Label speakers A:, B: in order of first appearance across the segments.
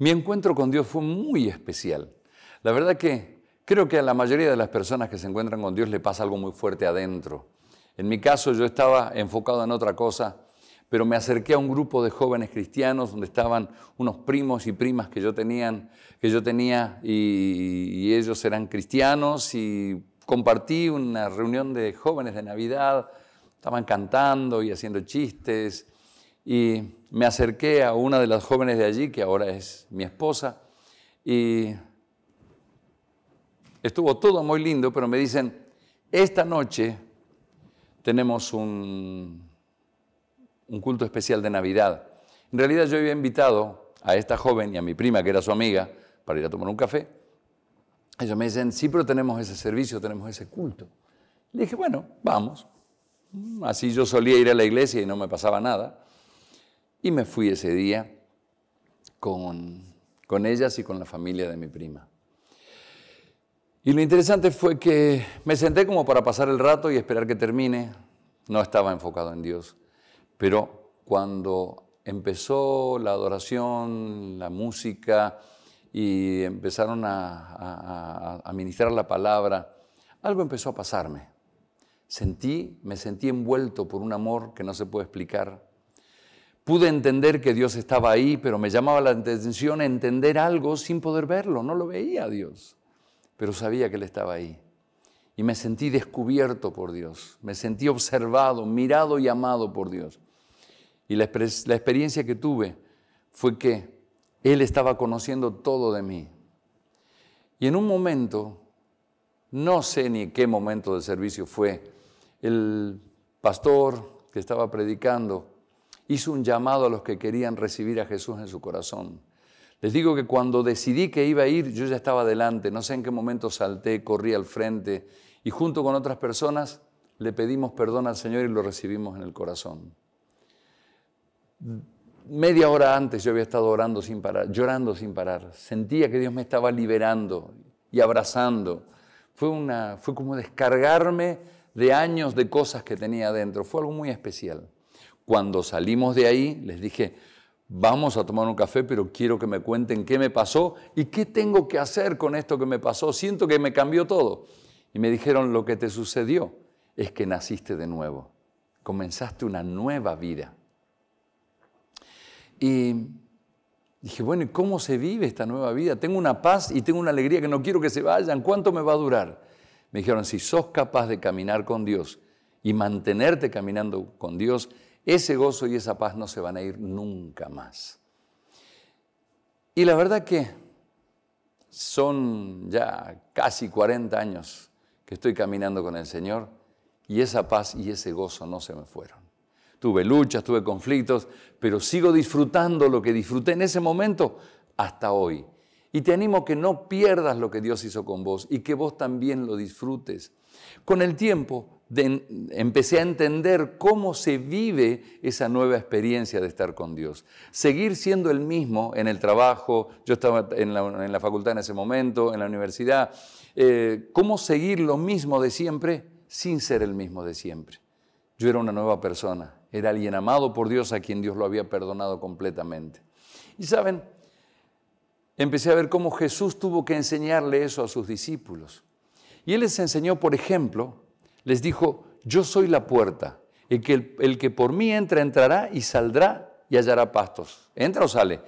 A: Mi encuentro con Dios fue muy especial. La verdad que creo que a la mayoría de las personas que se encuentran con Dios le pasa algo muy fuerte adentro. En mi caso yo estaba enfocado en otra cosa, pero me acerqué a un grupo de jóvenes cristianos donde estaban unos primos y primas que yo, que yo tenía y, y ellos eran cristianos y compartí una reunión de jóvenes de Navidad, estaban cantando y haciendo chistes y me acerqué a una de las jóvenes de allí, que ahora es mi esposa, y estuvo todo muy lindo, pero me dicen, esta noche tenemos un, culto especial de Navidad. En realidad yo había invitado a esta joven y a mi prima, que era su amiga, para ir a tomar un café. Ellos me dicen, sí, pero tenemos ese servicio, tenemos ese culto. Le dije, bueno, vamos. Así yo solía ir a la iglesia y no me pasaba nada. Y me fui ese día con, ellas y con la familia de mi prima. Y lo interesante fue que me senté como para pasar el rato y esperar que termine. No estaba enfocado en Dios. Pero cuando empezó la adoración, la música y empezaron a, ministrar la palabra, algo empezó a pasarme. Sentí, me sentí envuelto por un amor que no se puede explicar, Pude entender que Dios estaba ahí, pero me llamaba la atención entender algo sin poder verlo. No lo veía a Dios, pero sabía que Él estaba ahí. Y me sentí descubierto por Dios, me sentí observado, mirado y amado por Dios. Y la, experiencia que tuve fue que Él estaba conociendo todo de mí. Y en un momento, no sé ni qué momento del servicio fue, el pastor que estaba predicando, hizo un llamado a los que querían recibir a Jesús en su corazón. Les digo que cuando decidí que iba a ir, yo ya estaba adelante, no sé en qué momento salté, corrí al frente y junto con otras personas le pedimos perdón al Señor y lo recibimos en el corazón. Media hora antes yo había estado orando sin parar, llorando sin parar. Sentía que Dios me estaba liberando y abrazando. Fue, una, fue como descargarme de años de cosas que tenía adentro. Fue algo muy especial. Cuando salimos de ahí, les dije, vamos a tomar un café, pero quiero que me cuenten qué me pasó y qué tengo que hacer con esto que me pasó. Siento que me cambió todo. Y me dijeron, lo que te sucedió es que naciste de nuevo. Comenzaste una nueva vida. Y dije, bueno, ¿y cómo se vive esta nueva vida? Tengo una paz y tengo una alegría que no quiero que se vayan. ¿Cuánto me va a durar? Me dijeron, si sos capaz de caminar con Dios y mantenerte caminando con Dios, ese gozo y esa paz no se van a ir nunca más. Y la verdad que son ya casi 40 años que estoy caminando con el Señor y esa paz y ese gozo no se me fueron. Tuve luchas, tuve conflictos, pero sigo disfrutando lo que disfruté en ese momento hasta hoy. Y te animo que no pierdas lo que Dios hizo con vos y que vos también lo disfrutes. Con el tiempo empecé a entender cómo se vive esa nueva experiencia de estar con Dios. Seguir siendo el mismo en el trabajo, yo estaba en la, facultad en ese momento, en la universidad, eh, cómo seguir lo mismo de siempre sin ser el mismo de siempre. Yo era una nueva persona, era alguien amado por Dios a quien Dios lo había perdonado completamente. Y saben, empecé a ver cómo Jesús tuvo que enseñarle eso a sus discípulos. Y él les enseñó, por ejemplo, les dijo, yo soy la puerta, el que, por mí entra, entrará y saldrá y hallará pastos. ¿Entra o sale?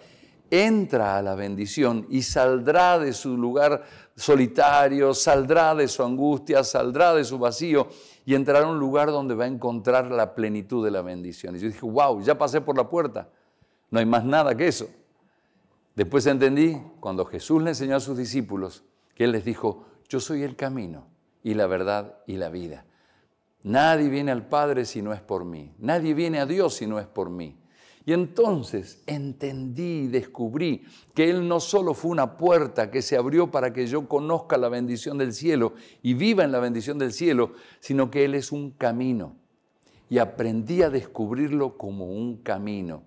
A: entra a la bendición y saldrá de su lugar solitario, saldrá de su angustia, saldrá de su vacío y entrará a un lugar donde va a encontrar la plenitud de la bendición. Y yo dije, wow, ya pasé por la puerta, no hay más nada que eso. Después entendí, cuando Jesús le enseñó a sus discípulos, que Él les dijo, yo soy el camino y la verdad y la vida. Nadie viene al Padre si no es por mí. Nadie viene a Dios si no es por mí. Y entonces entendí, y descubrí que Él no solo fue una puerta que se abrió para que yo conozca la bendición del cielo y viva en la bendición del cielo, sino que Él es un camino. Y aprendí a descubrirlo como un camino.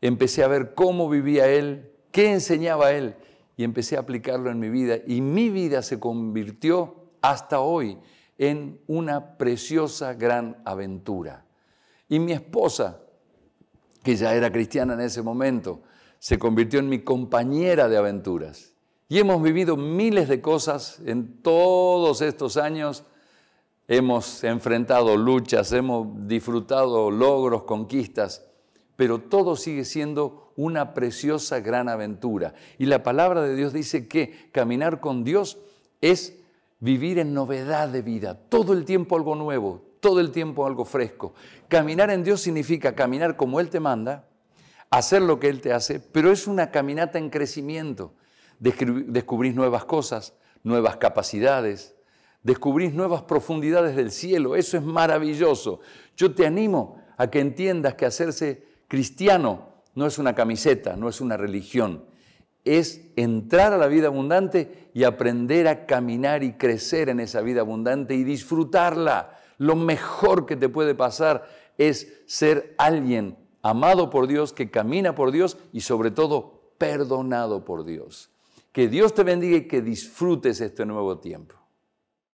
A: Empecé a ver cómo vivía Él, qué enseñaba Él y empecé a aplicarlo en mi vida y mi vida se convirtió hasta hoy en una preciosa gran aventura. Y mi esposa, que ya era cristiana en ese momento, se convirtió en mi compañera de aventuras. Y hemos vivido miles de cosas en todos estos años. Hemos enfrentado luchas, hemos disfrutado logros, conquistas, pero todo sigue siendo una preciosa gran aventura. Y la palabra de Dios dice que caminar con Dios es vivir en novedad de vida, todo el tiempo algo nuevo, todo el tiempo algo fresco. Caminar en Dios significa caminar como Él te manda, hacer lo que Él te hace, pero es una caminata en crecimiento. Descubrís nuevas cosas, nuevas capacidades, descubrís nuevas profundidades del cielo, eso es maravilloso. Yo te animo a que entiendas que hacerse Cristiano no es una camiseta, no es una religión, es entrar a la vida abundante y aprender a caminar y crecer en esa vida abundante y disfrutarla. Lo mejor que te puede pasar es ser alguien amado por Dios, que camina por Dios y sobre todo perdonado por Dios. Que Dios te bendiga y que disfrutes este nuevo tiempo.